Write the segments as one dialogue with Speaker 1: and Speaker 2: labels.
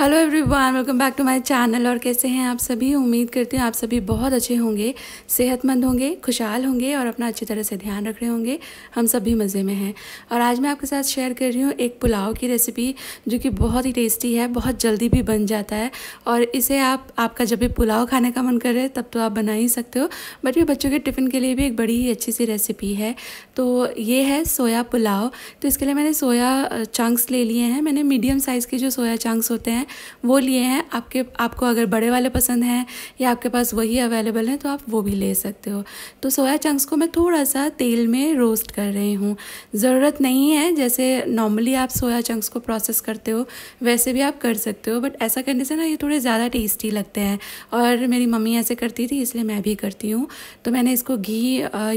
Speaker 1: hello everyone welcome back to my channel और कैसे हैं आप सभी उम्मीद करती हूँ आप सभी बहुत अच्छे होंगे सेहतमंद होंगे खुशहाल होंगे और अपना अच्छी तरह से ध्यान रख रहे होंगे हम सब भी मज़े में हैं और आज मैं आपके साथ शेयर कर रही हूँ एक पुलाव की रेसिपी जो कि बहुत ही टेस्टी है बहुत जल्दी भी बन जाता है और इसे आप आपका जब भी पुलाव खाने का मन करे तब तो आप बना ही सकते हो बट ये बच्चों के टिफ़िन के लिए भी एक बड़ी ही अच्छी सी रेसिपी है तो ये है सोया पुलाव तो इसके लिए मैंने सोया चंक्स ले लिए हैं मैंने मीडियम साइज़ के जो सोया चंक्स होते हैं वो लिए हैं आपके आपको अगर बड़े वाले पसंद हैं या आपके पास वही अवेलेबल हैं तो आप वो भी ले सकते हो तो सोया चंक्स को मैं थोड़ा सा तेल में रोस्ट कर रही हूँ ज़रूरत नहीं है जैसे नॉर्मली आप सोया चंक्स को प्रोसेस करते हो वैसे भी आप कर सकते हो बट ऐसा करने से ना ये थोड़े ज़्यादा टेस्टी लगते हैं और मेरी मम्मी ऐसे करती थी इसलिए मैं भी करती हूँ तो मैंने इसको घी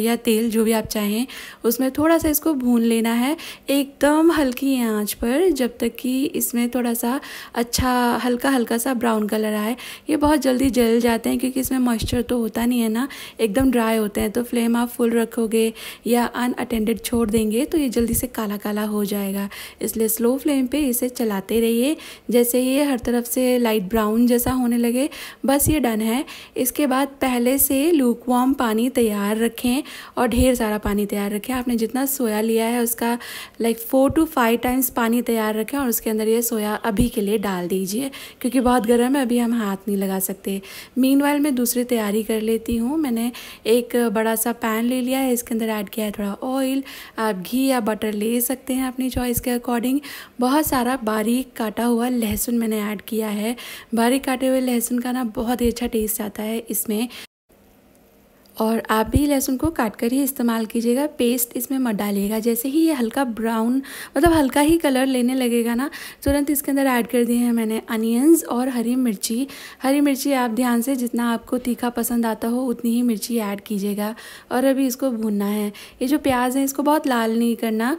Speaker 1: या तेल जो भी आप चाहें उसमें थोड़ा सा इसको भून लेना है एकदम हल्की आँच पर जब तक कि इसमें थोड़ा सा अच्छा अच्छा हल्का हल्का सा ब्राउन कलर आए ये बहुत जल्दी जल जाते हैं क्योंकि इसमें मॉइस्चर तो होता नहीं है ना एकदम ड्राई होते हैं तो फ्लेम आप फुल रखोगे या अनअटेंडेड छोड़ देंगे तो ये जल्दी से काला काला हो जाएगा इसलिए स्लो फ्लेम पर इसे चलाते रहिए जैसे ये हर तरफ से लाइट ब्राउन जैसा होने लगे बस ये डन है इसके बाद पहले से लूक वार्म पानी तैयार रखें और ढेर सारा पानी तैयार रखें आपने जितना सोया लिया है उसका like four to five times पानी तैयार रखें और उसके अंदर ये सोया अभी के लिए डाल डाल दीजिए क्योंकि बहुत गर्म है अभी हम हाथ नहीं लगा सकते मीन मैं दूसरी तैयारी कर लेती हूँ मैंने एक बड़ा सा पैन ले लिया है इसके अंदर ऐड किया है थोड़ा ऑयल आप घी या बटर ले सकते हैं अपनी चॉइस के अकॉर्डिंग बहुत सारा बारीक काटा हुआ लहसुन मैंने ऐड किया है बारीक काटे हुए लहसुन का ना बहुत ही अच्छा टेस्ट आता है इसमें और आप भी लहसुन को काट कर ही इस्तेमाल कीजिएगा पेस्ट इसमें मत डालिएगा जैसे ही ये हल्का ब्राउन मतलब हल्का ही कलर लेने लगेगा ना तुरंत इसके अंदर ऐड कर दिए हैं मैंने अनियंस और हरी मिर्ची हरी मिर्ची आप ध्यान से जितना आपको तीखा पसंद आता हो उतनी ही मिर्ची ऐड कीजिएगा और अभी इसको भूनना है ये जो प्याज है इसको बहुत लाल नहीं करना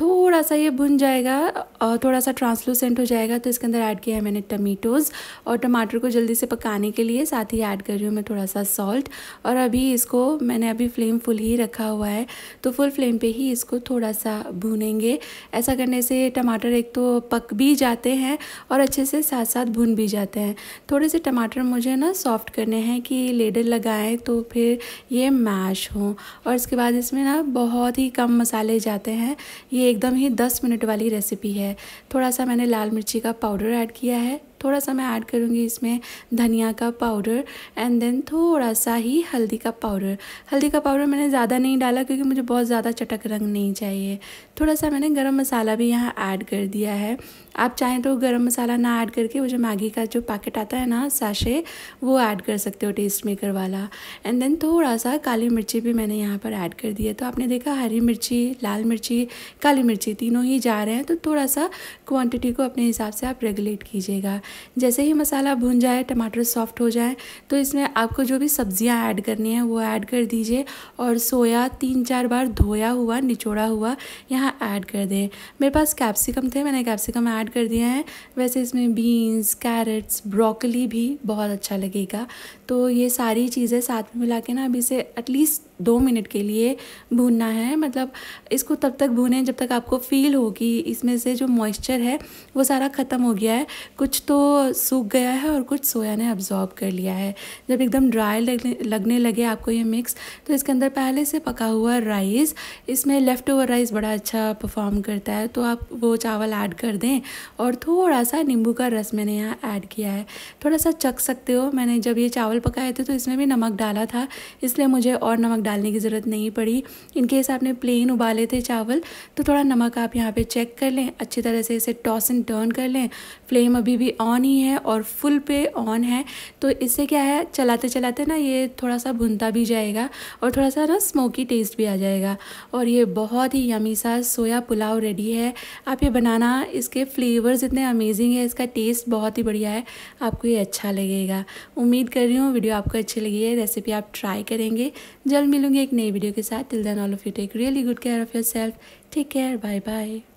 Speaker 1: थोड़ा सा ये भुन जाएगा और थोड़ा सा ट्रांसलूसेंट हो जाएगा तो इसके अंदर ऐड किया है मैंने टमेटोज़ और टमाटर को जल्दी से पकाने के लिए साथ ही ऐड कर रही हूँ मैं थोड़ा सा सॉल्ट और अभी अभी इसको मैंने अभी फ्लेम फुल ही रखा हुआ है तो फुल फ्लेम पे ही इसको थोड़ा सा भूनेंगे ऐसा करने से टमाटर एक तो पक भी जाते हैं और अच्छे से साथ साथ भुन भी जाते हैं थोड़े से टमाटर मुझे ना सॉफ्ट करने हैं कि लेडर लगाएं तो फिर ये मैश हो और इसके बाद इसमें ना बहुत ही कम मसाले जाते हैं ये एकदम ही दस मिनट वाली रेसिपी है थोड़ा सा मैंने लाल मिर्ची का पाउडर ऐड किया है थोड़ा सा मैं ऐड करूँगी इसमें धनिया का पाउडर एंड देन थोड़ा सा ही हल्दी का पाउडर हल्दी का पाउडर मैंने ज़्यादा नहीं डाला क्योंकि मुझे बहुत ज़्यादा चटक रंग नहीं चाहिए थोड़ा सा मैंने गरम मसाला भी यहाँ ऐड कर दिया है आप चाहें तो गरम मसाला ना ऐड करके वो जो मैगी का जो पैकेट आता है ना साशे वो ऐड कर सकते हो टेस्ट मेकर वाला एंड देन थोड़ा सा काली मिर्ची भी मैंने यहाँ पर ऐड कर दी है तो आपने देखा हरी मिर्ची लाल मिर्ची काली मिर्ची तीनों ही जा रहे हैं तो थोड़ा सा क्वान्टिटी को अपने हिसाब से आप रेगुलेट कीजिएगा जैसे ही मसाला भुन जाए टमाटर सॉफ्ट हो जाए तो इसमें आपको जो भी सब्जियाँ ऐड करनी है वो ऐड कर दीजिए और सोया तीन चार बार धोया हुआ निचोड़ा हुआ यहाँ यहाँ ऐड कर दें मेरे पास कैप्सिकम थे मैंने कैप्सिकम ऐड कर दिया है वैसे इसमें बीन्स कैरेट्स ब्रोकली भी बहुत अच्छा लगेगा तो ये सारी चीज़ें साथ में मिला के ना अभी इसे एटलीस्ट दो मिनट के लिए भूनना है मतलब इसको तब तक भूने जब तक आपको फील हो कि इसमें से जो मॉइस्चर है वो सारा ख़त्म हो गया है कुछ तो सूख गया है और कुछ सोया ने अब्जॉर्ब कर लिया है जब एकदम ड्राई लगने लगने लगे आपको ये मिक्स तो इसके अंदर पहले से पका हुआ राइस इसमें लेफ़्ट ओवर राइस बड़ा अच्छा अच्छा परफॉर्म करता है तो आप वो चावल ऐड कर दें और थोड़ा सा नींबू का रस मैंने यहाँ ऐड किया है थोड़ा सा चख सकते हो मैंने जब ये चावल पकाए थे तो इसमें भी नमक डाला था इसलिए मुझे और नमक डालने की ज़रूरत नहीं पड़ी इनकेस आपने प्लेन उबाले थे चावल तो थोड़ा नमक आप यहाँ पर चेक कर लें अच्छी तरह से इसे टॉस एंड टर्न कर लें फ्लेम अभी भी ऑन ही है और फुल पे ऑन है तो इससे क्या है चलाते चलाते ना ये थोड़ा सा भुनता भी जाएगा और थोड़ा सा ना स्मोकी टेस्ट भी आ जाएगा और ये बहुत ही यमी सा सोया पुलाव रेडी है आप ये बनाना इसके फ्लेवर्स इतने अमेजिंग है इसका टेस्ट बहुत ही बढ़िया है आपको ये अच्छा लगेगा उम्मीद कर रही हूँ वीडियो आपको अच्छी लगी है रेसिपी आप ट्राई करेंगे जल्द मिलूंगी एक नई वीडियो के साथ till then all of you take really good care of yourself take care bye bye